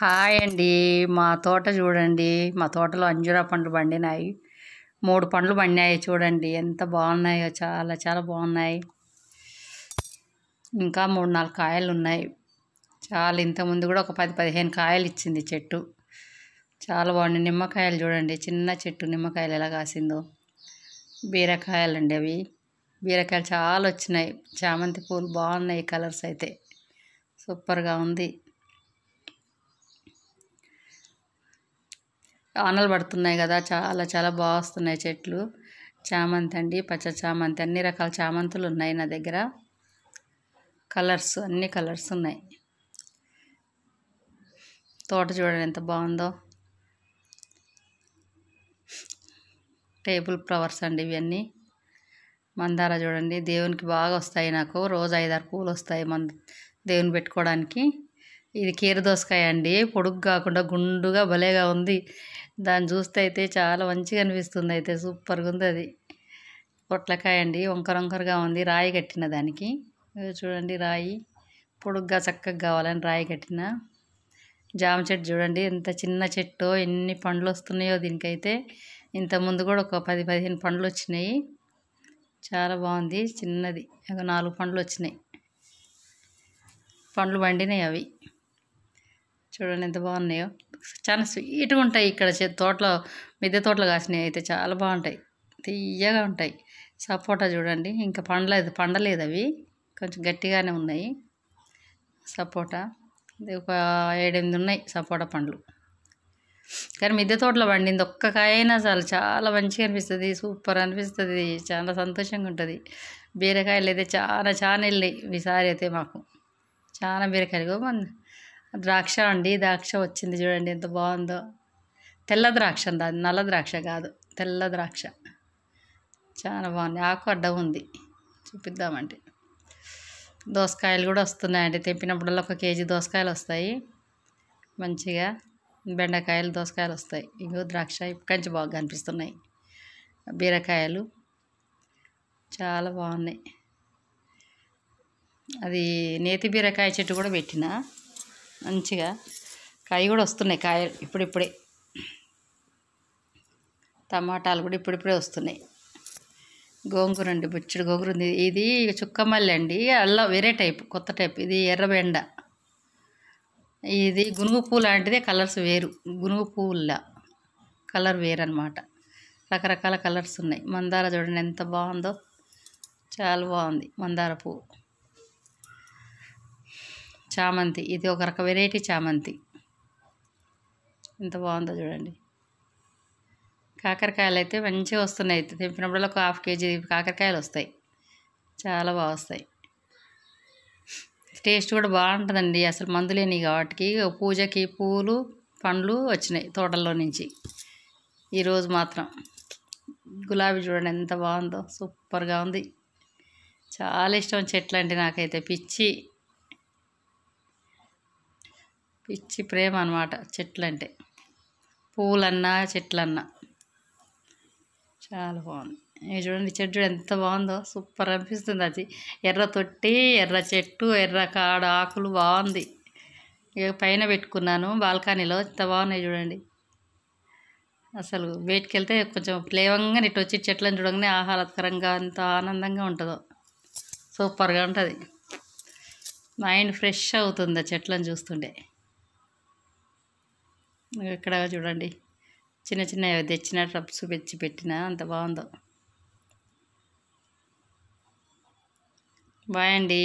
hi అండి మా తోట చూడండి మా తోటలో అంజురా పండ్లు పండినాయి మూడు పండ్లు పండినాయి చూడండి ఎంత బాగున్నాయో చాలా చాలా బాగున్నాయి ఇంకా మూడు నాలుగు కాయలు ఉన్నాయి చాలా ఇంతకుముందు కూడా ఒక పది పదిహేను కాయలు ఇచ్చింది చెట్టు చాలా బాగుంది నిమ్మకాయలు చూడండి చిన్న చెట్టు నిమ్మకాయలు ఎలా కాసిందో బీరకాయలు అండి అవి బీరకాయలు చాలా వచ్చినాయి చామంతి పూలు బాగున్నాయి కలర్స్ అయితే సూపర్గా ఉంది ఆనలు పడుతున్నాయి కదా చాలా చాలా బాగా వస్తున్నాయి చెట్లు చామంతి అండి పచ్చ చామంతి అన్ని రకాల చామంతులు ఉన్నాయి నా దగ్గర కలర్స్ అన్ని కలర్స్ ఉన్నాయి తోట చూడండి ఎంత బాగుందో టేబుల్ ఫ్లవర్స్ అండి ఇవన్నీ మందార చూడండి దేవునికి బాగా వస్తాయి నాకు రోజు ఐదారు పూలు వస్తాయి మంద దేవుని పెట్టుకోవడానికి ఇది కీరదోసకాయ అండి పొడుగు కాకుండా గుండుగా భలేగా ఉంది దాన్ని చూస్తే అయితే చాలా మంచిగా అనిపిస్తుంది అయితే సూపర్గా ఉంది అది పొట్లకాయ అండి వంకర వంకరగా ఉంది రాయి కట్టిన దానికి చూడండి రాయి పొడుగ్గా చక్కగా కావాలని రాయి కట్టిన జామ చెట్టు చూడండి ఎంత చిన్న చెట్టు ఎన్ని పండ్లు వస్తున్నాయో దీనికైతే ఇంతకుముందు కూడా ఒక పది పదిహేను పండ్లు వచ్చినాయి చాలా బాగుంది చిన్నది ఒక నాలుగు పండ్లు వచ్చినాయి పండ్లు వండినాయి అవి చూడండి ఎంత బాగున్నాయో చాలా స్వీట్గా ఉంటాయి ఇక్కడ తోటలో మిద్దె తోటలు కాసినవి అయితే చాలా బాగుంటాయి తీయగా ఉంటాయి సపోటా చూడండి ఇంకా పండలేదు పండలేదు అవి కొంచెం గట్టిగానే ఉన్నాయి సపోటా ఒక ఏడెనిమిది ఉన్నాయి సపోటా పండ్లు కానీ మిద్దె తోటలో పండింది ఒక్క కాయ అయినా చాలు చాలా మంచిగా అనిపిస్తుంది సూపర్ అనిపిస్తుంది చాలా సంతోషంగా ఉంటుంది బీరకాయలు అయితే చాలా చాలా వెళ్ళాయి ఈసారి అయితే మాకు చాలా బీరకాయలు మన ద్రాక్ష అండి ద్రాక్ష వచ్చింది చూడండి ఎంత బాగుందో తెల్ల ద్రాక్ష అది నల్ల ద్రాక్ష కాదు తెల్ల ద్రాక్ష చాలా బాగుంది ఆకు అడ్డం ఉంది చూపిద్దామండి దోసకాయలు కూడా వస్తున్నాయండి తెంపినప్పుడల్లా ఒక కేజీ దోసకాయలు వస్తాయి మంచిగా బెండకాయలు దోసకాయలు వస్తాయి ఇంకో ద్రాక్ష ఇప్పటి బాగా కనిపిస్తున్నాయి బీరకాయలు చాలా బాగున్నాయి అది నేతి బీరకాయ చెట్టు కూడా పెట్టిన మంచిగా కాయ కూడా వస్తున్నాయి కాయలు ఇప్పుడిప్పుడే టమాటాలు కూడా ఇప్పుడిప్పుడే వస్తున్నాయి గోంగూర అండి బుచ్చుడు గోంగూర ఉంది ఇది చుక్కమల్లి అండి అల్లం వేరే టైప్ కొత్త టైప్ ఇది ఎర్రబెండ ఇది గునుగు పువ్వు లాంటిదే కలర్స్ వేరు గునుగు పువ్వులా కలర్ వేరనమాట రకరకాల కలర్స్ ఉన్నాయి మందార చూడండి ఎంత బాగుందో చాలా బాగుంది మందార పువ్వు చామంతి ఇది ఒక రక వెరైటీ చామంతి ఎంత బాగుందో చూడండి కాకరకాయలు అయితే మంచిగా వస్తున్నాయి అయితే తెంపినప్పుడల్లా ఒక హాఫ్ కేజీ కాకరకాయలు వస్తాయి చాలా బాగా వస్తాయి టేస్ట్ కూడా బాగుంటుందండి అసలు మందులేని కాబట్టి పూజకి పూలు పండ్లు వచ్చినాయి తోటల్లో నుంచి ఈరోజు మాత్రం గులాబీ చూడండి ఎంత బాగుందో సూపర్గా ఉంది చాలా ఇష్టం చెట్లు అంటే నాకైతే పిచ్చి పిచ్చి ప్రేమ అనమాట చెట్లంటే పూలన్నా చెట్లన్నా చాలా బాగుంది ఇది చూడండి చెట్టు ఎంత బాగుందో సూపర్ అనిపిస్తుంది అది ఎర్ర తొట్టి ఎర్ర చెట్టు ఎర్ర కాడ ఆకులు బాగుంది ఇక పైన పెట్టుకున్నాను బాల్కనీలో ఎంత బాగున్నాయి చూడండి అసలు బయటికి వెళ్తే కొంచెం ప్లేవంగా ఇటు వచ్చి చెట్లను చూడగానే ఆహ్లాదకరంగా అంత ఆనందంగా ఉంటుందో సూపర్గా ఉంటుంది మైండ్ ఫ్రెష్ అవుతుంది ఆ చెట్లను చూస్తుంటే ఇక్కడ చూడండి చిన్న చిన్న తెచ్చిన ట్రప్స్ పెంచి పెట్టిన అంత బాగుందో బాయ్ అండి